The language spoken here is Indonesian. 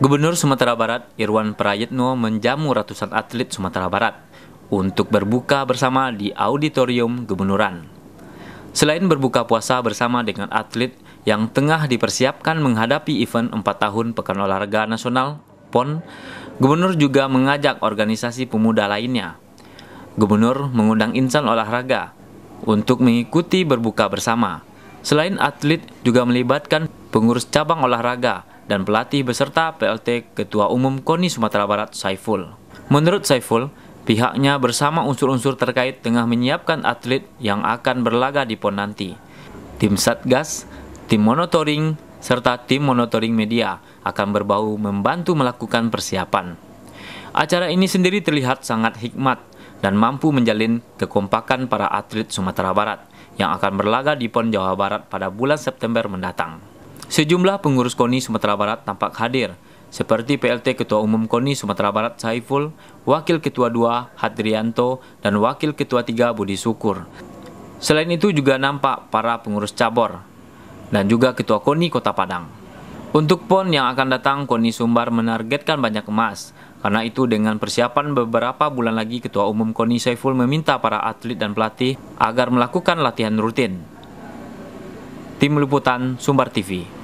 Gubernur Sumatera Barat Irwan Prayitno menjamu ratusan atlet Sumatera Barat untuk berbuka bersama di Auditorium gubernuran. Selain berbuka puasa bersama dengan atlet yang tengah dipersiapkan menghadapi event 4 tahun Pekan Olahraga Nasional PON, Gubernur juga mengajak organisasi pemuda lainnya. Gubernur mengundang insan olahraga untuk mengikuti berbuka bersama. Selain atlet, juga melibatkan pengurus cabang olahraga dan pelatih beserta PLT Ketua Umum KONI Sumatera Barat Saiful. Menurut Saiful, pihaknya bersama unsur-unsur terkait tengah menyiapkan atlet yang akan berlaga di PON nanti. Tim Satgas, tim monitoring, serta tim monitoring media akan berbau membantu melakukan persiapan. Acara ini sendiri terlihat sangat hikmat dan mampu menjalin kekompakan para atlet Sumatera Barat yang akan berlaga di PON Jawa Barat pada bulan September mendatang. Sejumlah pengurus KONI Sumatera Barat tampak hadir, seperti PLT Ketua Umum KONI Sumatera Barat Saiful, Wakil Ketua 2 Hadrianto, dan Wakil Ketua 3 Budi Sukur. Selain itu juga nampak para pengurus cabor, dan juga Ketua KONI Kota Padang. Untuk PON yang akan datang, KONI Sumbar menargetkan banyak emas. Karena itu dengan persiapan beberapa bulan lagi Ketua Umum KONI Saiful meminta para atlet dan pelatih agar melakukan latihan rutin. Tim Liputan Sumbar TV